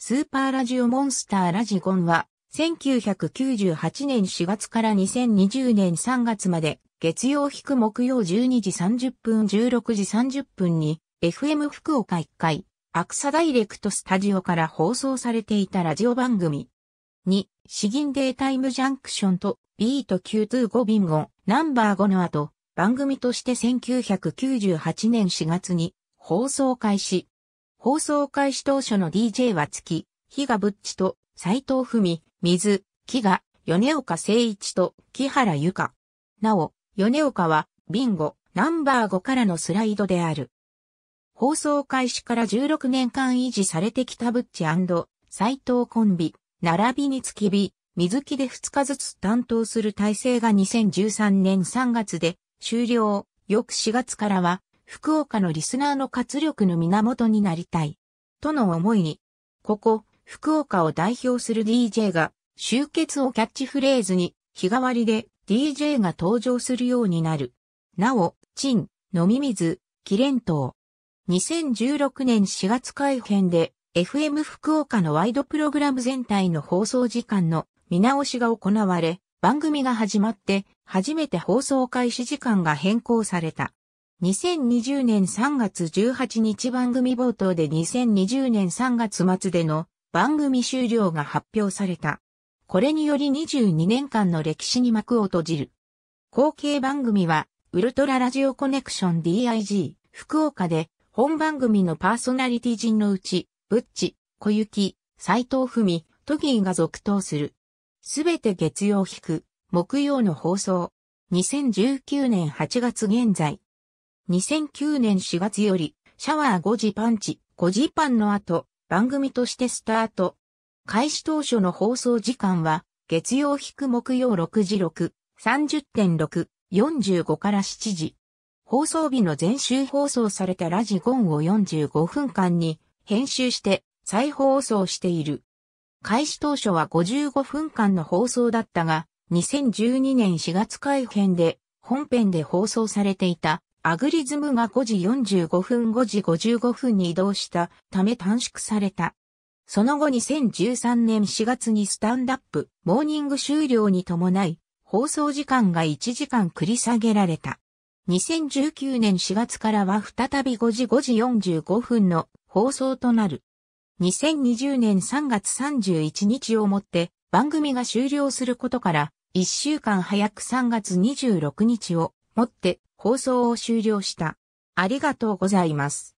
スーパーラジオモンスターラジゴンは、1998年4月から2020年3月まで、月曜引く木曜12時30分16時30分に、FM 福岡1回、アクサダイレクトスタジオから放送されていたラジオ番組。2、ギンデータイムジャンクションと、ビート925ビンゴン、ナンバー5の後、番組として1998年4月に放送開始。放送開始当初の DJ は月、日賀ぶっちと、斎藤文、水、木が、米岡誠一と、木原ゆか。なお、米岡は、ビンゴ、ナンバー5からのスライドである。放送開始から16年間維持されてきたブッチ斎藤コンビ、並びに月日、水木で2日ずつ担当する体制が2013年3月で終了、翌4月からは福岡のリスナーの活力の源になりたい。との思いに、ここ、福岡を代表する DJ が、集結をキャッチフレーズに、日替わりで DJ が登場するようになる。なお、チン、飲み水、キレント2016年4月改編で、FM 福岡のワイドプログラム全体の放送時間の見直しが行われ、番組が始まって、初めて放送開始時間が変更された。2020年3月18日番組冒頭で2020年3月末での番組終了が発表された。これにより22年間の歴史に幕を閉じる。後継番組は、ウルトララジオコネクション DIG、福岡で、本番組のパーソナリティ人のうち、ブッチ、小雪、斎藤文、トギーが続投する。すべて月曜引く、木曜の放送。2019年8月現在、2009年4月より、シャワー5時パンチ、5時パンの後、番組としてスタート。開始当初の放送時間は、月曜引木曜6時6、30.6、45から7時。放送日の前週放送されたラジゴンを45分間に編集して再放送している。開始当初は55分間の放送だったが、2012年4月改編で本編で放送されていたアグリズムが5時45分5時55分に移動したため短縮された。その後2013年4月にスタンダップ、モーニング終了に伴い、放送時間が1時間繰り下げられた。2019年4月からは再び5時5時45分の放送となる。2020年3月31日をもって番組が終了することから1週間早く3月26日をもって放送を終了した。ありがとうございます。